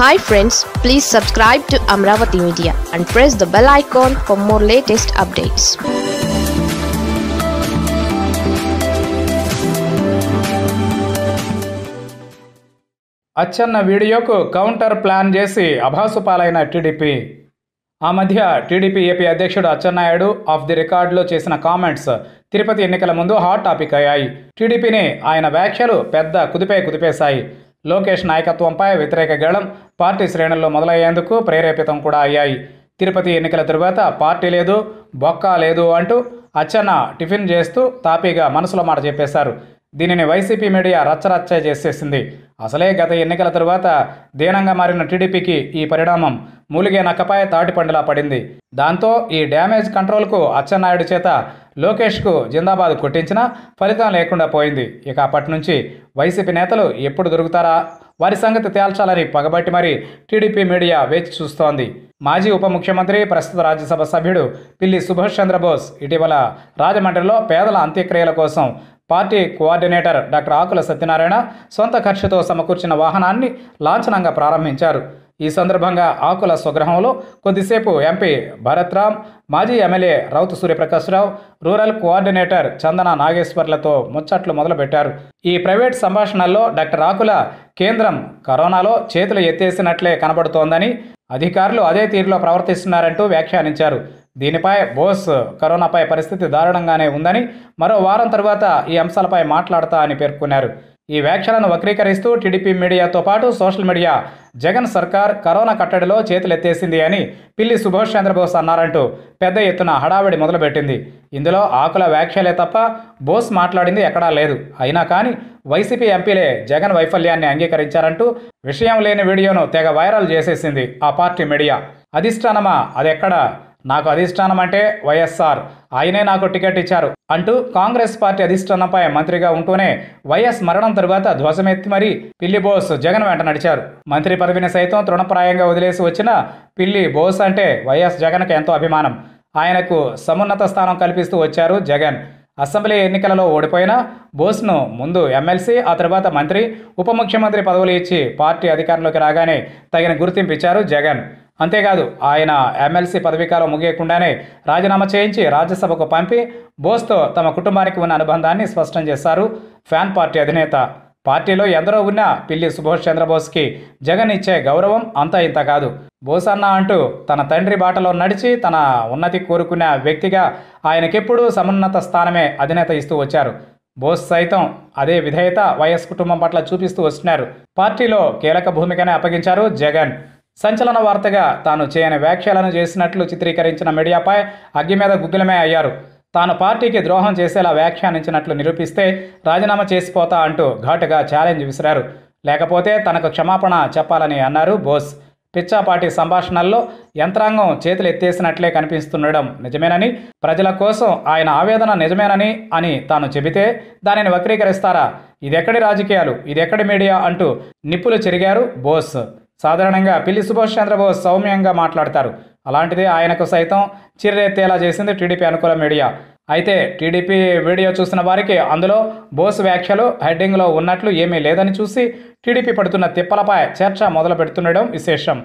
hi friends please subscribe to Amaravati media and press the bell icon for more latest updates Atchanna వీడియోకు counter plan చేసి అభాసుపాలైన TDP ఆ మధ్య TDP AP అధ్యక్షుడు Atchannaidu of the రికార్డులో చేసిన కామెంట్స్ తిరుపతి ఎన్నికల ముందు హాట్ టాపిక్ అయ్యాయి టీడీపీని ఆయన వ్యాఖ్యలు పెద్ద కుదిపే కుదిపేశాయి లోకేష్ నాయకత్వంపై వ్యతిరేక గళం పార్టీ శ్రేణుల్లో మొదలయ్యేందుకు ప్రేరేపితం కూడా అయ్యాయి తిరుపతి ఎన్నికల తరువాత పార్టీ లేదు బొక్క లేదు అంటూ అచ్చన టిఫిన్ చేస్తూ తాపీగా మనసులో మాట చెప్పేశారు దీనిని వైసీపీ మీడియా రచ్చరచ్చ చేసేసింది అసలే గత ఎన్నికల తరువాత దీనంగా మారిన టీడీపీకి ఈ పరిణామం మూలిగే నక్కపై తాటిపండులా పడింది దాంతో ఈ డ్యామేజ్ కంట్రోల్కు అచ్చెన్నాయుడు చేత లోకేష్కు జిందాబాద్ కొట్టించినా ఫలితం లేకుండా పోయింది ఇక అప్పటి నుంచి వైసీపీ నేతలు ఎప్పుడు దొరుకుతారా వారి సంగతి తేల్చాలని పగబట్టి మరీ టీడీపీ మీడియా వేచి చూస్తోంది మాజీ ఉప ముఖ్యమంత్రి ప్రస్తుత రాజ్యసభ సభ్యుడు పిల్లి సుభాష్ చంద్రబోస్ ఇటీవల రాజమండ్రిలో పేదల అంత్యక్రియల కోసం party coordinator doctor Akula Satyanarayana సొంత ఖర్చుతో సమకూర్చిన వాహనాన్ని లాంఛనంగా ప్రారంభించారు ఈ సందర్భంగా ఆకుల స్వగ్రహంలో కొద్దిసేపు ఎంపీ భరత్రామ్ మాజీ MLA Rautu Suryaprakashrao rural coordinator Chandana నాగేశ్వర్లతో ముచ్చట్లు మొదలుపెట్టారు ఈ ప్రైవేట్ సంభాషణల్లో డాక్టర్ ఆకుల కేంద్రం కరోనాలో చేతులు ఎత్తేసినట్లే కనబడుతోందని అధికారులు అదే తీరులో ప్రవర్తిస్తున్నారంటూ వ్యాఖ్యానించారు దీనిపై బోస్ కరోనాపై పరిస్థితి దారుణంగానే ఉందని మరో వారం తర్వాత ఈ అంశాలపై మాట్లాడతా అని పేర్కొన్నారు ఈ వ్యాఖ్యలను వక్రీకరిస్తూ టీడీపీ మీడియాతో పాటు సోషల్ మీడియా జగన్ సర్కార్ కరోనా కట్టడిలో చేతులెత్తేసింది అని పిల్లి సుభాష్ చంద్రబోస్ అన్నారంటూ పెద్ద ఎత్తున హడావిడి మొదలుపెట్టింది ఇందులో ఆకుల వ్యాఖ్యలే తప్ప బోస్ మాట్లాడింది ఎక్కడా లేదు అయినా కానీ వైసీపీ ఎంపీలే జగన్ వైఫల్యాన్ని అంగీకరించారంటూ విషయం లేని వీడియోను తెగ వైరల్ చేసేసింది ఆ పార్టీ మీడియా అధిష్టానమా అదెక్కడ నాకు అధిష్టానం అంటే వైఎస్ఆర్ ఆయనే నాకు టికెట్ ఇచ్చారు అంటూ కాంగ్రెస్ పార్టీ అధిష్టానంపై మంత్రిగా ఉంటూనే వైఎస్ మరణం తరువాత ధ్వజమెత్తి మరీ పిల్లి బోస్ జగన్ వెంట నడిచారు మంత్రి పదవిని సైతం తృణప్రాయంగా వదిలేసి వచ్చిన పిల్లి బోస్ అంటే వైఎస్ జగన్కు ఎంతో అభిమానం ఆయనకు సమున్నత స్థానం కల్పిస్తూ వచ్చారు జగన్ అసెంబ్లీ ఎన్నికలలో ఓడిపోయిన బోస్ను ముందు ఎమ్మెల్సీ ఆ తర్వాత మంత్రి ఉప ముఖ్యమంత్రి పదవులు ఇచ్చి పార్టీ అధికారంలోకి రాగానే తగిన గుర్తింపు ఇచ్చారు జగన్ అంతేకాదు ఆయన ఎమ్మెల్సీ పదవీకాలం ముగియకుండానే రాజీనామా చేయించి రాజ్యసభకు పంపి బోస్తో తమ కుటుంబానికి ఉన్న అనుబంధాన్ని స్పష్టం చేశారు ఫ్యాన్ పార్టీ అధినేత పార్టీలో ఎందరో ఉన్నా పిల్లి సుభాష్ చంద్రబోస్కి జగన్ ఇచ్చే గౌరవం అంతా ఇంత కాదు బోసన్న అంటూ తన తండ్రి బాటలో నడిచి తన ఉన్నతి కోరుకున్న వ్యక్తిగా ఆయనకెప్పుడూ సమున్నత స్థానమే అధినేత ఇస్తూ వచ్చారు బోస్ సైతం అదే విధేయత వైఎస్ కుటుంబం పట్ల చూపిస్తూ వస్తున్నారు పార్టీలో కీలక భూమికనే అప్పగించారు జగన్ సంచలన వార్తగా తాను చేయని వ్యాఖ్యలను చేసినట్లు చిత్రీకరించిన మీడియాపై అగ్గి మీద గుగ్గులమే అయ్యారు తాను పార్టీకి ద్రోహం చేసేలా వ్యాఖ్యానించినట్లు నిరూపిస్తే రాజీనామా చేసిపోతా అంటూ ఘాటుగా ఛాలెంజ్ విసిరారు లేకపోతే తనకు క్షమాపణ చెప్పాలని అన్నారు బోస్ పిచ్చాపాటి సంభాషణల్లో యంత్రాంగం చేతులు ఎత్తేసినట్లే కనిపిస్తుండడం నిజమేనని ప్రజల కోసం ఆయన ఆవేదన నిజమేనని అని తాను చెబితే దానిని వక్రీకరిస్తారా ఇదెక్కడి రాజకీయాలు ఇదెక్కడి మీడియా అంటూ నిప్పులు చెరిగారు బోస్ సాధారణంగా పిల్లి సుభాష్ చంద్రబోస్ సౌమ్యంగా మాట్లాడతారు అలాంటిది ఆయనకు సైతం చిర్రెత్తేలా చేసింది టీడీపీ అనుకూల మీడియా అయితే టీడీపీ వీడియో చూసిన వారికి అందులో బోస్ వ్యాఖ్యలు హెడ్డింగ్లో ఉన్నట్లు ఏమీ లేదని చూసి టీడీపీ పడుతున్న తిప్పలపై చర్చ మొదలు పెడుతుండడం విశేషం